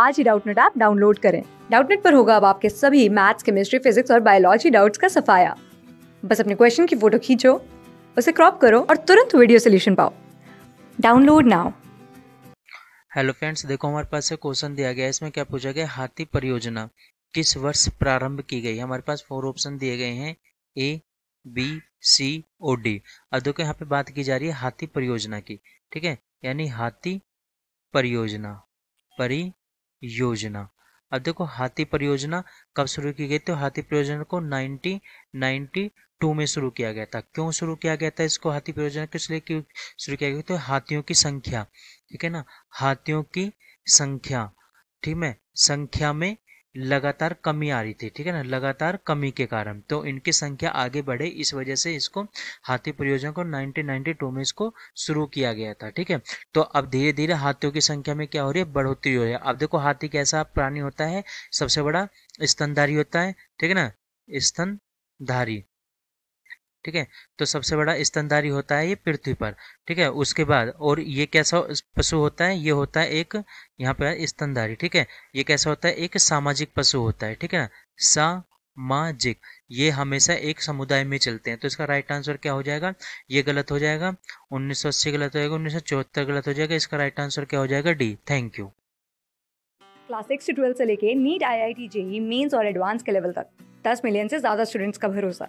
आज ही Doubtnut app download करें डाउटनेट पर होगा अब आपके सभी मैथ्स केमिस्ट्री फिजिक्स और बायोलॉजी डाउट्स का सफाया बस अपने क्वेश्चन की फोटो खींचो उसे क्रॉप करो और तुरंत वीडियो सोल्यूशन पाओ डाउनलोड नाउ हेलो फ्रेंड्स देखो हमारे पास एक क्वेश्चन दिया गया है इसमें क्या पूछा गया हाथी परियोजना किस वर्ष प्रारंभ की गई हमारे पास फोर ऑप्शन दिए गए हैं A B C O D अब देखो यहाँ पे बात की जा रही है हाथी परियोजना की ठीक है यानी हाथी परियोजना परी योजना अब देखो हाथी परियोजना कब शुरू की गई तो हाथी परियोजना को 1992 में शुरू किया गया था क्यों शुरू किया गया था इसको हाथी परियोजना किस लिए क्यों शुरू किया गया तो हाथियों की संख्या ठीक है ना हाथियों की संख्या ठीक है संख्या में लगातार कमी आ रही थी ठीक है ना लगातार कमी के कारण तो इनकी संख्या आगे बढ़े इस वजह से इसको हाथी परियोजना को 1992 में इसको शुरू किया गया था ठीक है तो अब धीरे धीरे हाथियों की संख्या में क्या हो रही है बढ़ोतरी हो रही है अब देखो हाथी कैसा प्राणी होता है सबसे बड़ा स्तनधारी होता है ठीक है ना स्तनधारी ठीक है तो सबसे बड़ा स्तनधारी होता है ये पृथ्वी पर ठीक है उसके बाद और ये कैसा पशु होता है ये होता है एक यहाँ पे स्तनधारी ठीक है ये कैसा होता है एक सामाजिक पशु होता है ठीक है ना माजिक ये हमेशा एक समुदाय में चलते हैं तो इसका राइट आंसर क्या हो जाएगा ये गलत हो जाएगा उन्नीस गलत हो जाएगा उन्नीस गलत हो जाएगा इसका राइट आंसर क्या हो जाएगा D thank you class six से ट्वेल्व से लेके NEET I I T JEE mains और एडवांस के लेवल तक दस मिलियन से ज़्यादा स्टूडेंट्स का भरोसा